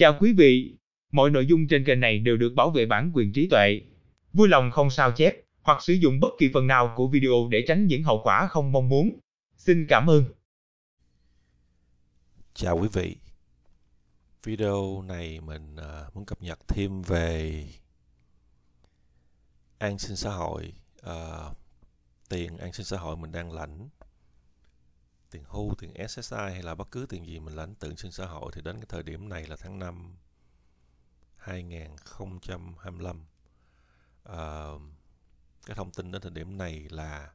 Chào quý vị, mọi nội dung trên kênh này đều được bảo vệ bản quyền trí tuệ. Vui lòng không sao chép hoặc sử dụng bất kỳ phần nào của video để tránh những hậu quả không mong muốn. Xin cảm ơn. Chào quý vị. Video này mình à, muốn cập nhật thêm về an sinh xã hội, à, tiền an sinh xã hội mình đang lãnh tiền hưu, tiền SSI hay là bất cứ tiền gì mình lãnh từ sinh xã hội thì đến cái thời điểm này là tháng 5 2025 à, cái thông tin đến thời điểm này là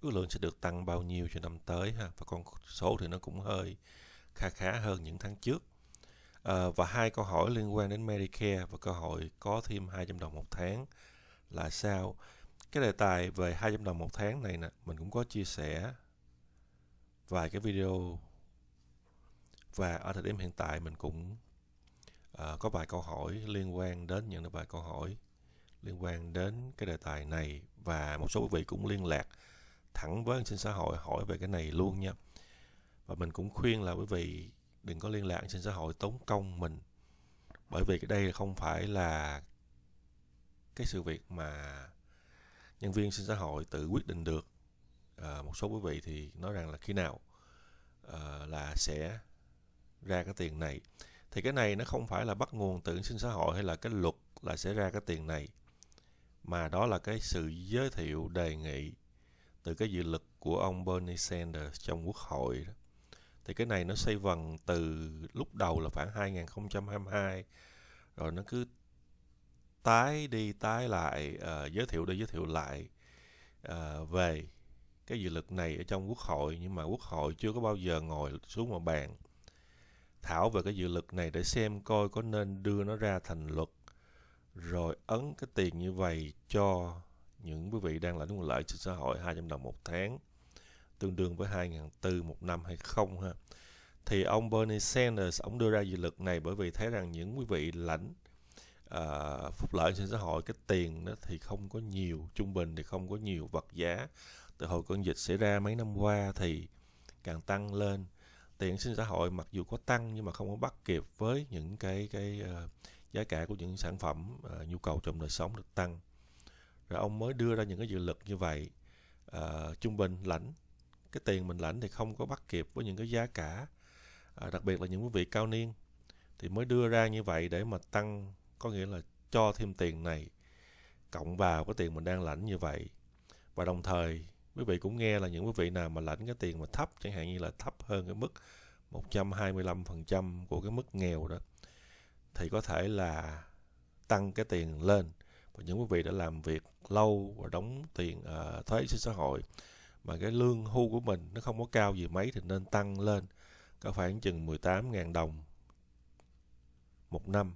ước lượng sẽ được tăng bao nhiêu cho năm tới ha và con số thì nó cũng hơi kha khá hơn những tháng trước à, và hai câu hỏi liên quan đến Medicare và cơ hội có thêm 200 đồng một tháng là sao cái đề tài về 200 đồng một tháng này nè mình cũng có chia sẻ vài cái video và ở thời điểm hiện tại mình cũng uh, có vài câu hỏi liên quan đến những vài câu hỏi liên quan đến cái đề tài này và một số quý vị cũng liên lạc thẳng với trên xã hội hỏi về cái này luôn nha và mình cũng khuyên là quý vị đừng có liên lạc trên xã hội tốn công mình bởi vì cái đây không phải là cái sự việc mà nhân viên trên xã hội tự quyết định được Ờ, một số quý vị thì nói rằng là khi nào à, là sẽ ra cái tiền này thì cái này nó không phải là bắt nguồn từ sinh xã hội hay là cái luật là sẽ ra cái tiền này mà đó là cái sự giới thiệu đề nghị từ cái dự luật của ông Bernie Sanders trong quốc hội đó. Thì cái này nó xây vần từ lúc đầu là khoảng 2022 rồi nó cứ tái đi tái lại uh, giới thiệu đi giới thiệu lại uh, về cái dự luật này ở trong quốc hội nhưng mà quốc hội chưa có bao giờ ngồi xuống một bàn thảo về cái dự luật này để xem coi có nên đưa nó ra thành luật rồi ấn cái tiền như vậy cho những quý vị đang lãnh nguồn lợi trên xã hội 200 đồng một tháng tương đương với 2.400 một năm hay không ha thì ông Bernie Sanders ông đưa ra dự luật này bởi vì thấy rằng những quý vị lãnh uh, phúc lợi trên xã hội cái tiền đó thì không có nhiều trung bình thì không có nhiều vật giá từ hồi con dịch xảy ra mấy năm qua thì càng tăng lên tiền sinh xã hội mặc dù có tăng nhưng mà không có bắt kịp với những cái cái uh, giá cả của những sản phẩm uh, nhu cầu trong đời sống được tăng rồi ông mới đưa ra những cái dự luật như vậy uh, trung bình lãnh cái tiền mình lãnh thì không có bắt kịp với những cái giá cả uh, đặc biệt là những quý vị cao niên thì mới đưa ra như vậy để mà tăng có nghĩa là cho thêm tiền này cộng vào cái tiền mình đang lãnh như vậy và đồng thời quý vị cũng nghe là những quý vị nào mà lãnh cái tiền mà thấp chẳng hạn như là thấp hơn cái mức 125% của cái mức nghèo đó thì có thể là tăng cái tiền lên và những quý vị đã làm việc lâu và đóng tiền uh, thuế xã hội mà cái lương hưu của mình nó không có cao gì mấy thì nên tăng lên có khoảng chừng 18.000 đồng một năm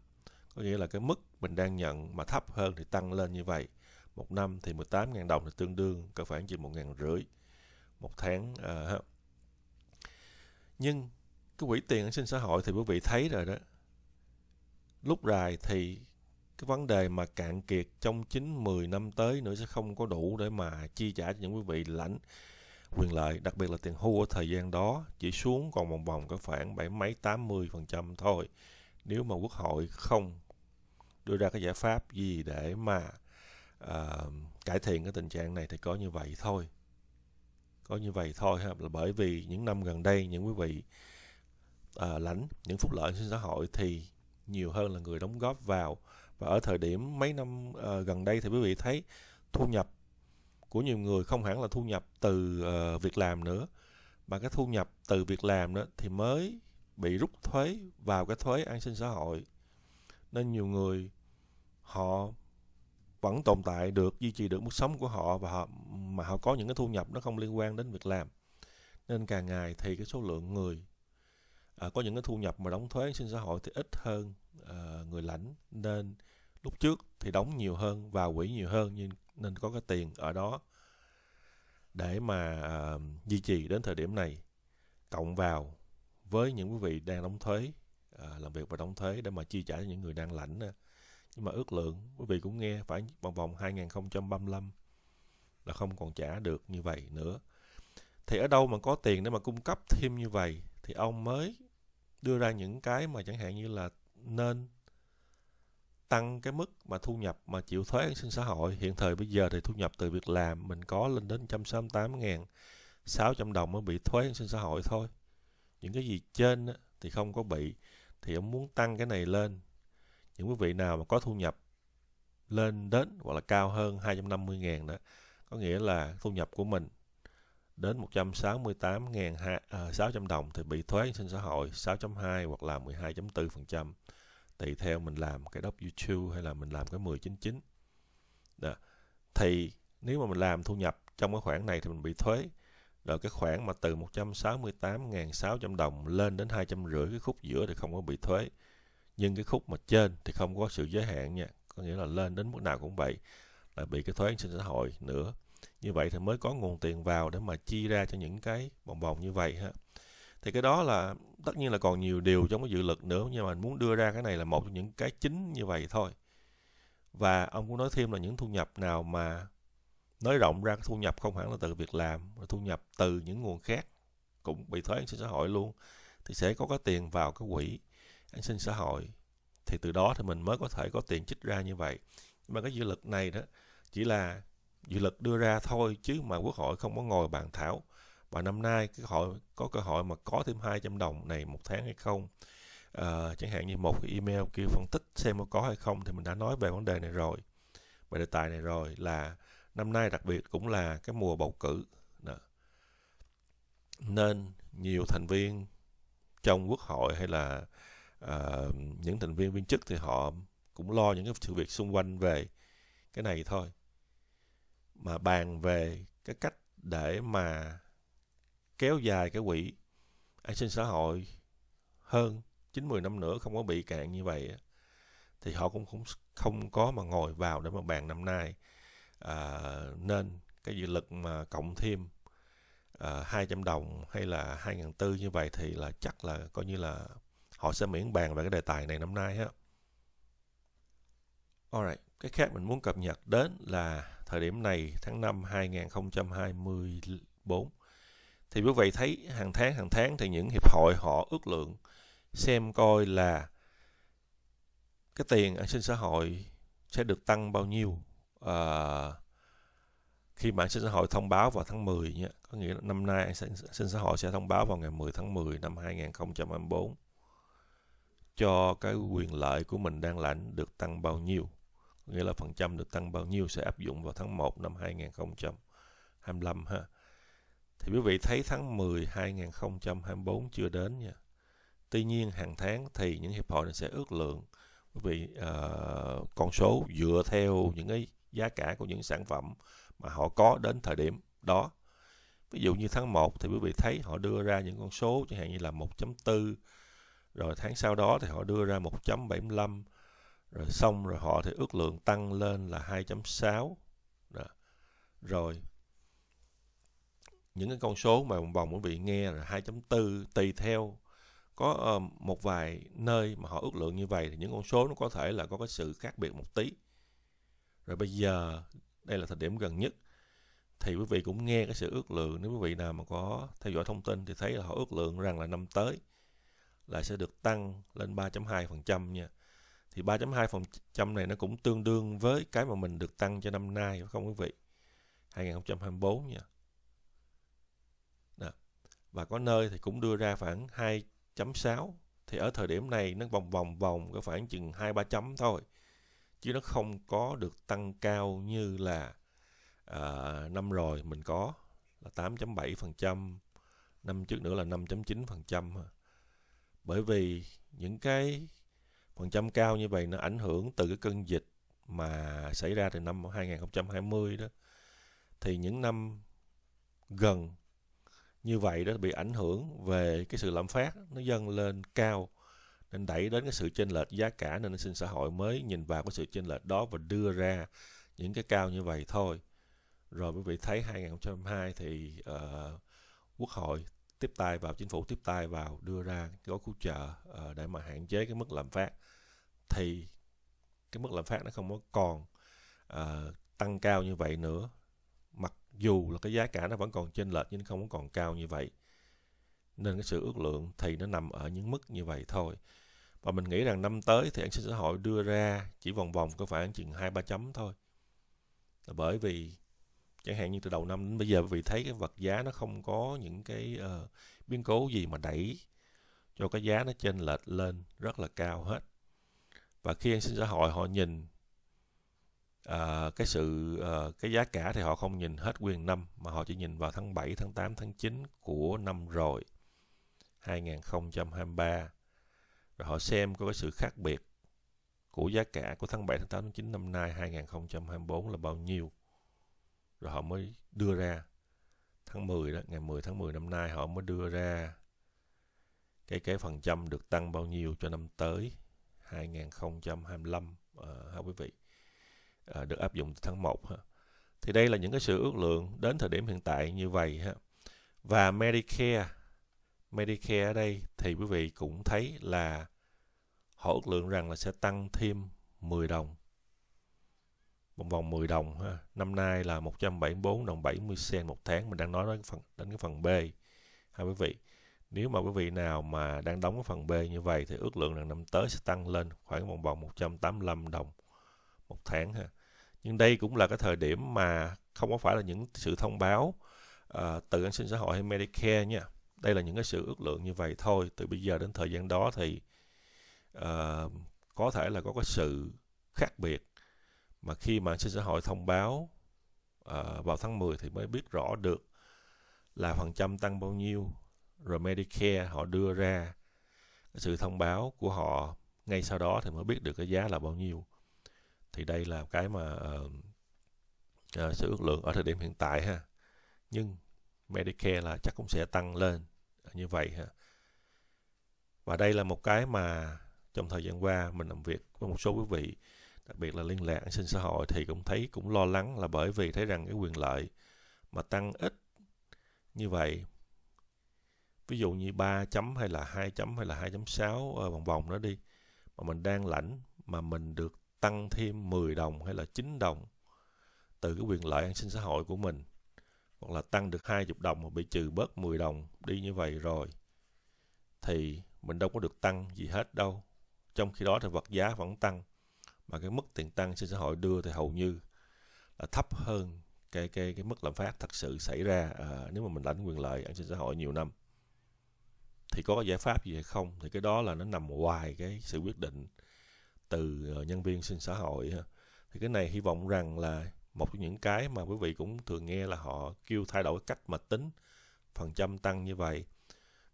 có nghĩa là cái mức mình đang nhận mà thấp hơn thì tăng lên như vậy một năm thì 18.000 đồng thì tương đương có khoảng chừng một ngàn rưỡi một tháng à, nhưng cái quỹ tiền an sinh xã hội thì quý vị thấy rồi đó lúc rài thì cái vấn đề mà cạn kiệt trong 9 10 năm tới nữa sẽ không có đủ để mà chi trả cho những quý vị lãnh quyền lợi đặc biệt là tiền hưu ở thời gian đó chỉ xuống còn vòng vòng có khoảng bảy mấy 80 phần trăm thôi nếu mà quốc hội không đưa ra cái giải pháp gì để mà uh, cải thiện cái tình trạng này thì có như vậy thôi có như vậy thôi ha là bởi vì những năm gần đây những quý vị uh, lãnh những phúc lợi trên xã hội thì nhiều hơn là người đóng góp vào và ở thời điểm mấy năm uh, gần đây thì quý vị thấy thu nhập của nhiều người không hẳn là thu nhập từ uh, việc làm nữa mà cái thu nhập từ việc làm đó thì mới bị rút thuế vào cái thuế an sinh xã hội nên nhiều người họ vẫn tồn tại được duy trì được mức sống của họ và họ mà họ có những cái thu nhập nó không liên quan đến việc làm nên càng ngày thì cái số lượng người à, có những cái thu nhập mà đóng thuế sinh xã hội thì ít hơn à, người lãnh nên lúc trước thì đóng nhiều hơn vào quỹ nhiều hơn nhưng nên có cái tiền ở đó để mà à, duy trì đến thời điểm này cộng vào với những quý vị đang đóng thuế à, làm việc và đóng thuế để mà chi trả cho những người đang lãnh nhưng mà ước lượng quý vị cũng nghe phải vòng vòng 2035 là không còn trả được như vậy nữa thì ở đâu mà có tiền để mà cung cấp thêm như vậy thì ông mới đưa ra những cái mà chẳng hạn như là nên tăng cái mức mà thu nhập mà chịu thuế an sinh xã hội hiện thời bây giờ thì thu nhập từ việc làm mình có lên đến 168.600 đồng mới bị thuế an sinh xã hội thôi những cái gì trên thì không có bị thì ông muốn tăng cái này lên những quý vị nào mà có thu nhập lên đến hoặc là cao hơn 250 000 đó có nghĩa là thu nhập của mình đến 168.600 à, đồng thì bị thuế sinh xã hội 6.2 hoặc là 12.4% tùy theo mình làm cái đốc YouTube hay là mình làm cái 1099 đó. thì nếu mà mình làm thu nhập trong cái khoản này thì mình bị thuế rồi cái khoản mà từ 168.600 đồng lên đến 250 cái khúc giữa thì không có bị thuế nhưng cái khúc mà trên thì không có sự giới hạn nha có nghĩa là lên đến mức nào cũng vậy là bị cái thuế an sinh xã hội nữa như vậy thì mới có nguồn tiền vào để mà chi ra cho những cái vòng vòng như vậy ha thì cái đó là tất nhiên là còn nhiều điều trong cái dự luật nữa nhưng mà muốn đưa ra cái này là một trong những cái chính như vậy thôi và ông cũng nói thêm là những thu nhập nào mà nói rộng ra cái thu nhập không hẳn là từ việc làm mà thu nhập từ những nguồn khác cũng bị thuế an sinh xã hội luôn thì sẽ có cái tiền vào cái quỹ an sinh xã hội thì từ đó thì mình mới có thể có tiền trích ra như vậy nhưng mà cái dự luật này đó chỉ là dự luật đưa ra thôi chứ mà quốc hội không có ngồi bàn thảo và năm nay cái hội có cơ hội mà có thêm 200 đồng này một tháng hay không à, chẳng hạn như một cái email kêu phân tích xem có có hay không thì mình đã nói về vấn đề này rồi về đề tài này rồi là năm nay đặc biệt cũng là cái mùa bầu cử đó. nên nhiều thành viên trong quốc hội hay là uh, những thành viên viên chức thì họ cũng lo những cái sự việc xung quanh về cái này thôi mà bàn về cái cách để mà kéo dài cái quỹ an sinh xã hội hơn 9-10 năm nữa không có bị cạn như vậy thì họ cũng không không có mà ngồi vào để mà bàn năm nay à, nên cái dự lực mà cộng thêm à, ờ, 200 đồng hay là 2.400 như vậy thì là chắc là coi như là họ sẽ miễn bàn về cái đề tài này năm nay ha. Alright, cái khác mình muốn cập nhật đến là thời điểm này tháng 5 2024. Thì quý vị thấy hàng tháng hàng tháng thì những hiệp hội họ ước lượng xem coi là cái tiền an sinh xã hội sẽ được tăng bao nhiêu uh, khi mà an sinh xã hội thông báo vào tháng 10 nhé. có nghĩa là năm nay an sinh xã hội sẽ thông báo vào ngày 10 tháng 10 năm 2024 cho cái quyền lợi của mình đang lãnh được tăng bao nhiêu. Nghĩa là phần trăm được tăng bao nhiêu sẽ áp dụng vào tháng 1 năm 2025 ha. Thì quý vị thấy tháng 10 2024 chưa đến nha. Tuy nhiên hàng tháng thì những hiệp hội này sẽ ước lượng quý vị uh, con số dựa theo những cái giá cả của những sản phẩm mà họ có đến thời điểm đó. Ví dụ như tháng 1 thì quý vị thấy họ đưa ra những con số chẳng hạn như là 1.4 rồi tháng sau đó thì họ đưa ra 1.75 rồi xong rồi họ thì ước lượng tăng lên là 2.6 đó. rồi những cái con số mà vòng vòng quý vị nghe là 2.4 tùy theo có ờ, một vài nơi mà họ ước lượng như vậy thì những con số nó có thể là có cái sự khác biệt một tí rồi bây giờ đây là thời điểm gần nhất thì quý vị cũng nghe cái sự ước lượng nếu quý vị nào mà có theo dõi thông tin thì thấy là họ ước lượng rằng là năm tới lại sẽ được tăng lên 3.2% nha. Thì 3.2% này nó cũng tương đương với cái mà mình được tăng cho năm nay phải không quý vị? 2024 nha. Đó. Và có nơi thì cũng đưa ra khoảng 2.6 thì ở thời điểm này nó vòng vòng vòng có khoảng chừng 2 3 chấm thôi. Chứ nó không có được tăng cao như là à, năm rồi mình có là 8.7%, năm trước nữa là 5.9% ha bởi vì những cái phần trăm cao như vậy nó ảnh hưởng từ cái cơn dịch mà xảy ra từ năm 2020 đó thì những năm gần như vậy đó bị ảnh hưởng về cái sự lạm phát nó dâng lên cao nên đẩy đến cái sự chênh lệch giá cả nên sinh xã hội mới nhìn vào cái sự chênh lệch đó và đưa ra những cái cao như vậy thôi rồi quý vị thấy 2022 thì uh, quốc hội tiếp tay vào chính phủ tiếp tay vào đưa ra gói cứu trợ uh, để mà hạn chế cái mức lạm phát thì cái mức lạm phát nó không có còn uh, tăng cao như vậy nữa mặc dù là cái giá cả nó vẫn còn chênh lệch nhưng không có còn cao như vậy nên cái sự ước lượng thì nó nằm ở những mức như vậy thôi và mình nghĩ rằng năm tới thì an sinh xã hội đưa ra chỉ vòng vòng có phải chừng hai ba chấm thôi bởi vì chẳng hạn như từ đầu năm đến bây giờ vì thấy cái vật giá nó không có những cái uh, biến cố gì mà đẩy cho cái giá nó trên lệch lên rất là cao hết và khi an sinh xã hội họ nhìn uh, cái sự uh, cái giá cả thì họ không nhìn hết quyền năm mà họ chỉ nhìn vào tháng 7, tháng 8, tháng 9 của năm rồi 2023 rồi họ xem có cái sự khác biệt của giá cả của tháng 7, tháng 8, tháng 9 năm nay 2024 là bao nhiêu rồi họ mới đưa ra tháng 10 đó ngày 10 tháng 10 năm nay họ mới đưa ra cái cái phần trăm được tăng bao nhiêu cho năm tới 2025 à, ha quý vị à, được áp dụng từ tháng 1 ha. Thì đây là những cái sự ước lượng đến thời điểm hiện tại như vậy ha. Và Medicare Medicare ở đây thì quý vị cũng thấy là họ ước lượng rằng là sẽ tăng thêm 10 đồng vòng vòng 10 đồng ha. năm nay là 174 đồng 70 sen một tháng mình đang nói đến phần đến cái phần B ha quý vị nếu mà quý vị nào mà đang đóng cái phần B như vậy thì ước lượng là năm tới sẽ tăng lên khoảng vòng vòng 185 đồng một tháng ha nhưng đây cũng là cái thời điểm mà không có phải là những sự thông báo uh, từ an sinh xã hội hay Medicare nha đây là những cái sự ước lượng như vậy thôi từ bây giờ đến thời gian đó thì uh, có thể là có cái sự khác biệt mà khi mà xã hội thông báo uh, vào tháng 10 thì mới biết rõ được là phần trăm tăng bao nhiêu rồi Medicare họ đưa ra sự thông báo của họ ngay sau đó thì mới biết được cái giá là bao nhiêu thì đây là cái mà uh, uh, sự ước lượng ở thời điểm hiện tại ha nhưng Medicare là chắc cũng sẽ tăng lên như vậy ha và đây là một cái mà trong thời gian qua mình làm việc với một số quý vị đặc biệt là liên lạc an sinh xã hội thì cũng thấy cũng lo lắng là bởi vì thấy rằng cái quyền lợi mà tăng ít như vậy ví dụ như 3 chấm hay là 2 chấm hay là 2.6 ờ, vòng vòng đó đi mà mình đang lãnh mà mình được tăng thêm 10 đồng hay là 9 đồng từ cái quyền lợi an sinh xã hội của mình hoặc là tăng được 20 đồng mà bị trừ bớt 10 đồng đi như vậy rồi thì mình đâu có được tăng gì hết đâu trong khi đó thì vật giá vẫn tăng mà cái mức tiền tăng trên xã hội đưa thì hầu như là thấp hơn cái cái cái mức lạm phát thật sự xảy ra à, nếu mà mình lãnh quyền lợi ăn trên xã hội nhiều năm thì có cái giải pháp gì hay không thì cái đó là nó nằm ngoài cái sự quyết định từ ờ, nhân viên sinh xã hội thì cái này hy vọng rằng là một trong những cái mà quý vị cũng thường nghe là họ kêu thay đổi cách mà tính phần trăm tăng như vậy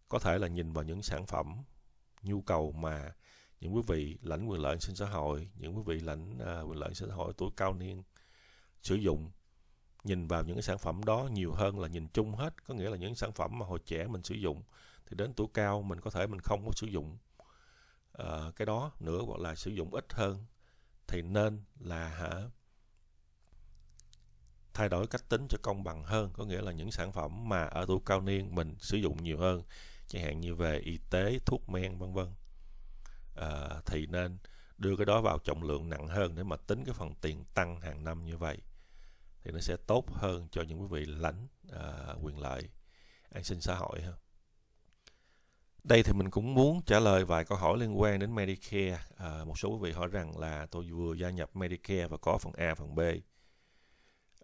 có thể là nhìn vào những sản phẩm nhu cầu mà những quý vị lãnh quyền lợi sinh xã hội những quý vị lãnh à, quyền lợi sinh xã hội tuổi cao niên sử dụng nhìn vào những cái sản phẩm đó nhiều hơn là nhìn chung hết có nghĩa là những sản phẩm mà hồi trẻ mình sử dụng thì đến tuổi cao mình có thể mình không có sử dụng uh, cái đó nữa hoặc là sử dụng ít hơn thì nên là hả thay đổi cách tính cho công bằng hơn có nghĩa là những sản phẩm mà ở tuổi cao niên mình sử dụng nhiều hơn chẳng hạn như về y tế thuốc men vân vân à, thì nên đưa cái đó vào trọng lượng nặng hơn để mà tính cái phần tiền tăng hàng năm như vậy thì nó sẽ tốt hơn cho những quý vị lãnh à, quyền lợi an sinh xã hội ha đây thì mình cũng muốn trả lời vài câu hỏi liên quan đến Medicare. À, một số quý vị hỏi rằng là tôi vừa gia nhập Medicare và có phần A, phần B.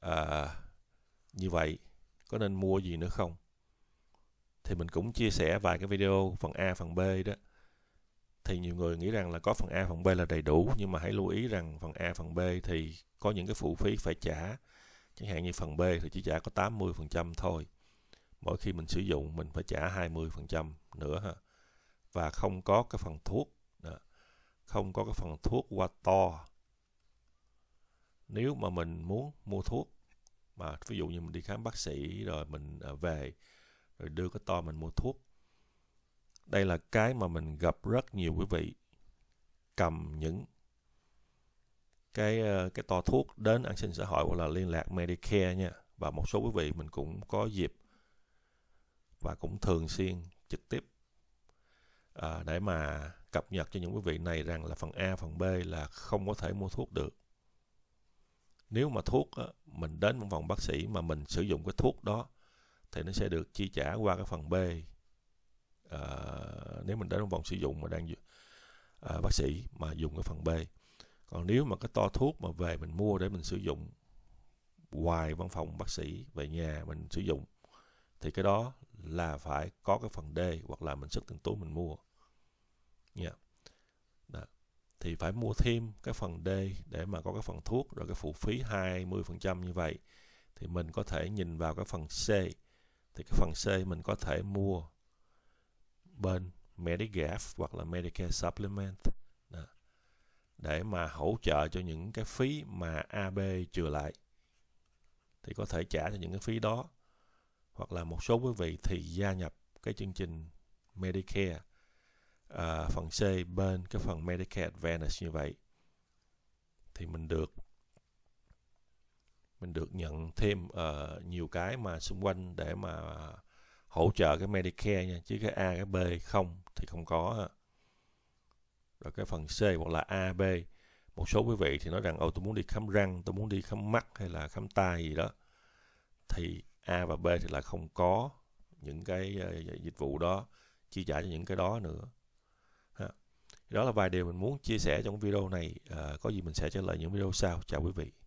À, như vậy, có nên mua gì nữa không? Thì mình cũng chia sẻ vài cái video phần A, phần B đó thì nhiều người nghĩ rằng là có phần A phần B là đầy đủ nhưng mà hãy lưu ý rằng phần A phần B thì có những cái phụ phí phải trả chẳng hạn như phần B thì chỉ trả có 80% thôi mỗi khi mình sử dụng mình phải trả 20% nữa ha và không có cái phần thuốc đó. không có cái phần thuốc qua to nếu mà mình muốn mua thuốc mà ví dụ như mình đi khám bác sĩ rồi mình à, về rồi đưa cái to mình mua thuốc đây là cái mà mình gặp rất nhiều quý vị cầm những cái ờ, cái to thuốc đến an sinh xã hội hoặc là liên lạc Medicare nha và một số quý vị mình cũng có dịp và cũng thường xuyên trực tiếp à, để mà cập nhật cho những quý vị này rằng là phần A phần B là không có thể mua thuốc được nếu mà thuốc á, mình đến một phòng bác sĩ mà mình sử dụng cái thuốc đó thì nó sẽ được chi trả qua cái phần B à, nếu mình đã trong vòng sử dụng mà đang à, bác sĩ mà dùng cái phần B còn nếu mà cái to thuốc mà về mình mua để mình sử dụng ngoài văn phòng bác sĩ về nhà mình sử dụng thì cái đó là phải có cái phần D hoặc là mình xuất tiền túi mình mua nha yeah. thì phải mua thêm cái phần D để mà có cái phần thuốc rồi cái phụ phí 20% như vậy thì mình có thể nhìn vào cái phần C thì cái phần C mình có thể mua bên Medigap hoặc là Medicare Supplement đó. để mà hỗ trợ cho những cái phí mà AB trừ lại thì có thể trả cho những cái phí đó hoặc là một số quý vị thì gia nhập cái chương trình Medicare à, phần C bên cái phần Medicare Advantage như vậy thì mình được mình được nhận thêm uh, nhiều cái mà xung quanh để mà hỗ trợ cái Medicare nha chứ cái A cái B không thì không có rồi cái phần C hoặc là A B một số quý vị thì nói rằng ồ tôi muốn đi khám răng tôi muốn đi khám mắt hay là khám tai gì đó thì A và B thì là không có những cái ờ, dịch vụ đó chi trả cho những cái đó nữa đó là vài điều mình muốn chia sẻ trong video này ờ, có gì mình sẽ trả lời những video sau chào quý vị